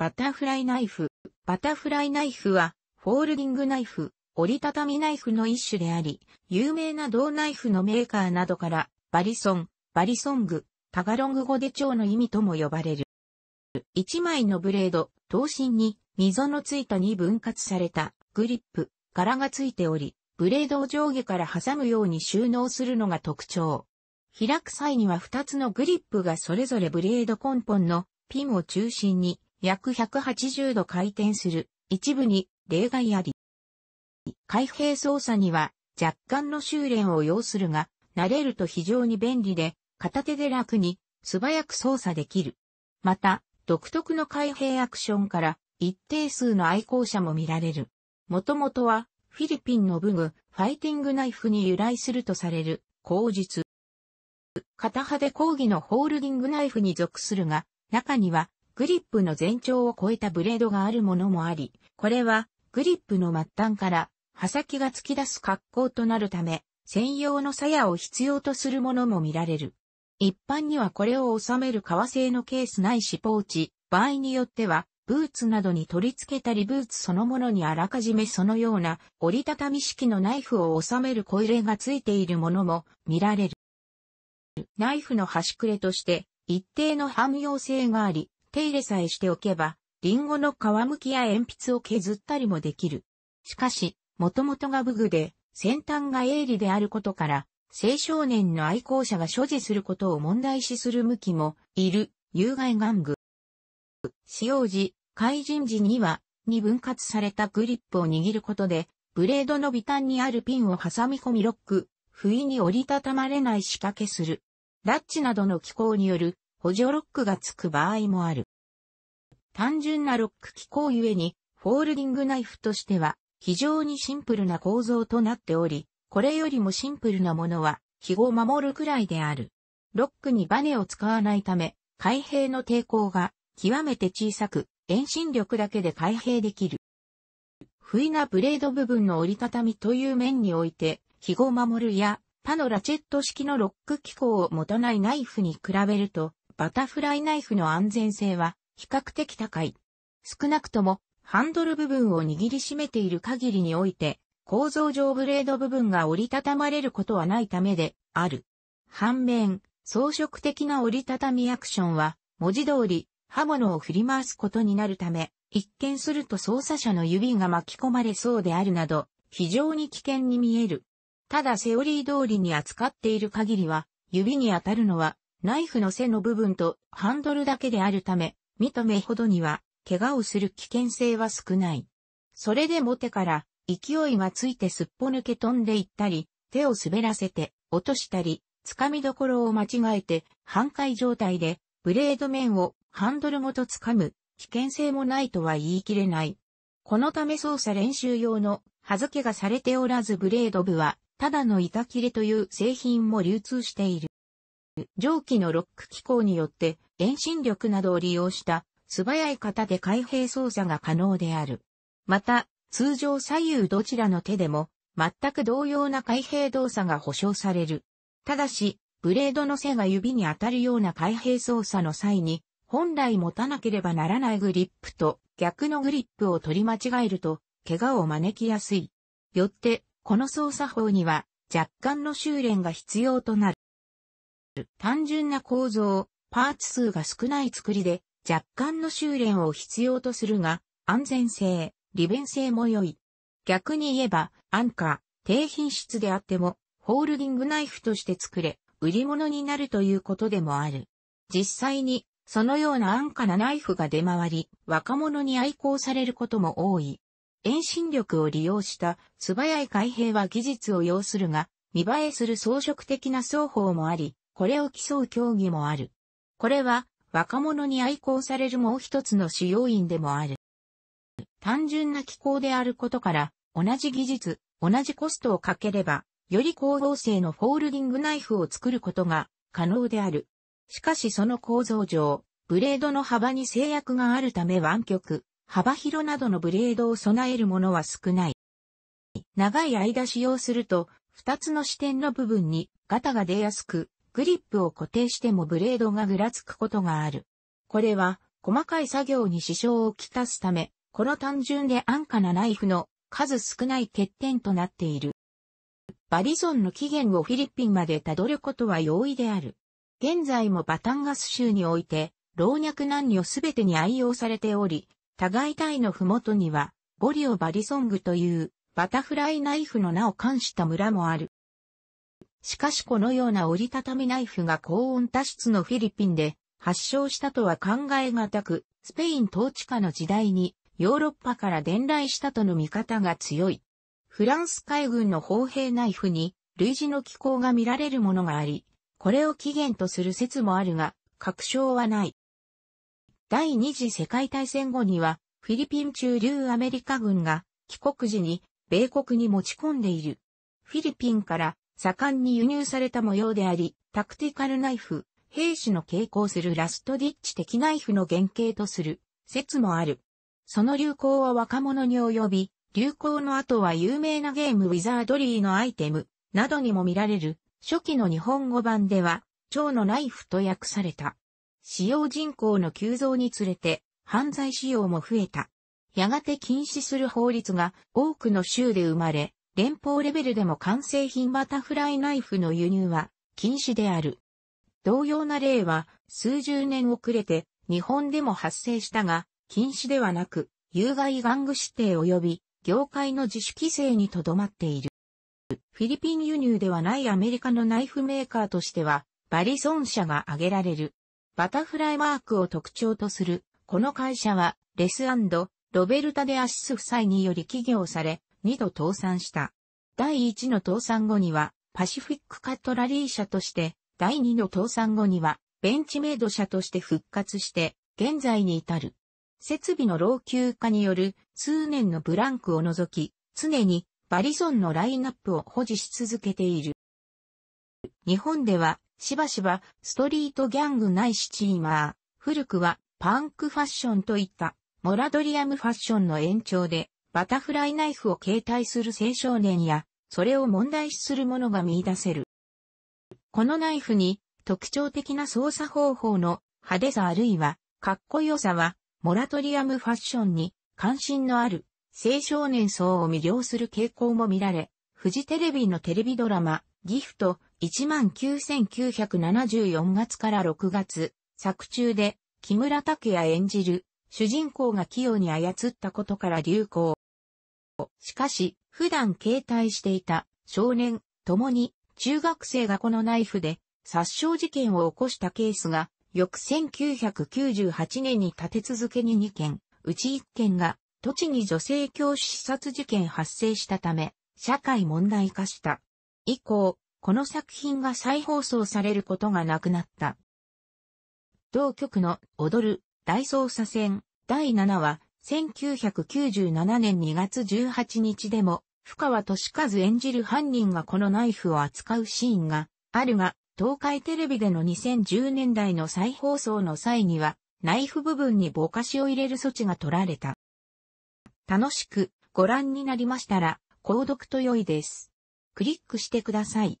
バタフライナイフ。バタフライナイフは、フォールディングナイフ、折りたたみナイフの一種であり、有名な銅ナイフのメーカーなどから、バリソン、バリソング、タガロング語で蝶の意味とも呼ばれる。一枚のブレード、刀身に溝のついたに分割されたグリップ、柄がついており、ブレードを上下から挟むように収納するのが特徴。開く際には2つのグリップがそれぞれブレード根本のピンを中心に約180度回転する、一部に例外あり。開閉操作には若干の修練を要するが、慣れると非常に便利で、片手で楽に素早く操作できる。また、独特の開閉アクションから一定数の愛好者も見られる。もともとはフィリピンの武具、ファイティングナイフに由来するとされる、口実。片派で講義のホールディングナイフに属するが、中にはグリップの全長を超えたブレードがあるものもあり、これはグリップの末端から刃先が突き出す格好となるため、専用の鞘を必要とするものも見られる。一般にはこれを収める革製のケースないしポーチ、場合によっては、ブーツなどに取り付けたりブーツそのものにあらかじめそのような折りたたみ式のナイフを収める小入れがついているものも見られる。ナイフの端くれとして一定の汎用性があり、手入れさえしておけば、リンゴの皮むきや鉛筆を削ったりもできる。しかし、もともとが武具で、先端が鋭利であることから、青少年の愛好者が所持することを問題視する向きも、いる、有害玩具。使用時、怪人時には、に分割されたグリップを握ることで、ブレードの微端にあるピンを挟み込みロック、不意に折りたたまれない仕掛けする。ラッチなどの機構による補助ロックがつく場合もある。単純なロック機構ゆえに、フォールディングナイフとしては、非常にシンプルな構造となっており、これよりもシンプルなものは、肥後を守るくらいである。ロックにバネを使わないため、開閉の抵抗が極めて小さく、遠心力だけで開閉できる。不意なブレード部分の折りたたみという面において、肥後守るや他のラチェット式のロック機構を持たないナイフに比べると、バタフライナイフの安全性は比較的高い。少なくともハンドル部分を握りしめている限りにおいて、構造上ブレード部分が折りたたまれることはないためである。反面、装飾的な折りたたみアクションは、文字通り刃物を振り回すことになるため、一見すると操作者の指が巻き込まれそうであるなど、非常に危険に見える。ただセオリー通りに扱っている限りは、指に当たるのはナイフの背の部分とハンドルだけであるため、見め目ほどには、怪我をする危険性は少ない。それでも手から勢いがついてすっぽ抜け飛んでいったり、手を滑らせて落としたり、掴みどころを間違えて半壊状態でブレード面をハンドルごと掴む危険性もないとは言い切れない。このため操作練習用の弾けがされておらずブレード部はただの板切れという製品も流通している。蒸気のロック機構によって遠心力などを利用した素早い型で開閉操作が可能である。また、通常左右どちらの手でも全く同様な開閉動作が保証される。ただし、ブレードの背が指に当たるような開閉操作の際に、本来持たなければならないグリップと逆のグリップを取り間違えると、怪我を招きやすい。よって、この操作法には若干の修練が必要となる。単純な構造、パーツ数が少ない作りで、若干の修練を必要とするが、安全性、利便性も良い。逆に言えば、安価、低品質であっても、ホールディングナイフとして作れ、売り物になるということでもある。実際に、そのような安価なナイフが出回り、若者に愛好されることも多い。遠心力を利用した素早い開閉は技術を要するが、見栄えする装飾的な双方もあり、これを競う競技もある。これは、若者に愛好されるもう一つの主要因でもある。単純な機構であることから、同じ技術、同じコストをかければ、より高合成のフォールディングナイフを作ることが可能である。しかしその構造上、ブレードの幅に制約があるため湾曲、幅広などのブレードを備えるものは少ない。長い間使用すると、二つの視点の部分にガタが出やすく、グリップを固定してもブレードがぐらつくことがある。これは、細かい作業に支障をきたすため、この単純で安価なナイフの数少ない欠点となっている。バリゾンの起源をフィリピンまでたどることは容易である。現在もバタンガス州において、老若男女すべてに愛用されており、互い体の麓には、ゴリオバリソングという、バタフライナイフの名を冠した村もある。しかしこのような折りたたみナイフが高温多湿のフィリピンで発祥したとは考えがたく、スペイン統治下の時代にヨーロッパから伝来したとの見方が強い。フランス海軍の砲兵ナイフに類似の機構が見られるものがあり、これを起源とする説もあるが、確証はない。第二次世界大戦後には、フィリピン中流アメリカ軍が帰国時に米国に持ち込んでいる。フィリピンから盛んに輸入された模様であり、タクティカルナイフ、兵士の傾向するラストディッチ的ナイフの原型とする説もある。その流行は若者に及び、流行の後は有名なゲームウィザードリーのアイテムなどにも見られる初期の日本語版では、蝶のナイフと訳された。使用人口の急増につれて犯罪使用も増えた。やがて禁止する法律が多くの州で生まれ、連邦レベルでも完成品バタフライナイフの輸入は禁止である。同様な例は数十年遅れて日本でも発生したが、禁止ではなく、有害玩具指定及び業界の自主規制にとどまっている。フィリピン輸入ではないアメリカのナイフメーカーとしては、バリソン社が挙げられる。バタフライマークを特徴とする、この会社は、レスロベルタ・デ・アシス夫妻により起業され、二度倒産した。第一の倒産後には、パシフィックカトラリー社として、第二の倒産後には、ベンチメイド社として復活して、現在に至る。設備の老朽化による数年のブランクを除き、常にバリソンのラインナップを保持し続けている。日本では、しばしばストリートギャングないしチーマー、古くはパンクファッションといったモラドリアムファッションの延長でバタフライナイフを携帯する青少年や、それを問題視するものが見出せる。このナイフに特徴的な操作方法の派手さあるいはかっこよさはモラトリアムファッションに関心のある青少年層を魅了する傾向も見られ、フジテレビのテレビドラマギフト19974月から6月作中で木村拓也演じる主人公が器用に操ったことから流行。しかし、普段携帯していた少年、共に中学生がこのナイフで殺傷事件を起こしたケースが、翌1998年に立て続けに2件、うち1件が、栃木女性教師刺殺事件発生したため、社会問題化した。以降、この作品が再放送されることがなくなった。同局の踊る大捜査線第7話、1997年2月18日でも、深川敏和演じる犯人がこのナイフを扱うシーンがあるが、東海テレビでの2010年代の再放送の際には、ナイフ部分にぼかしを入れる措置が取られた。楽しくご覧になりましたら、購読と良いです。クリックしてください。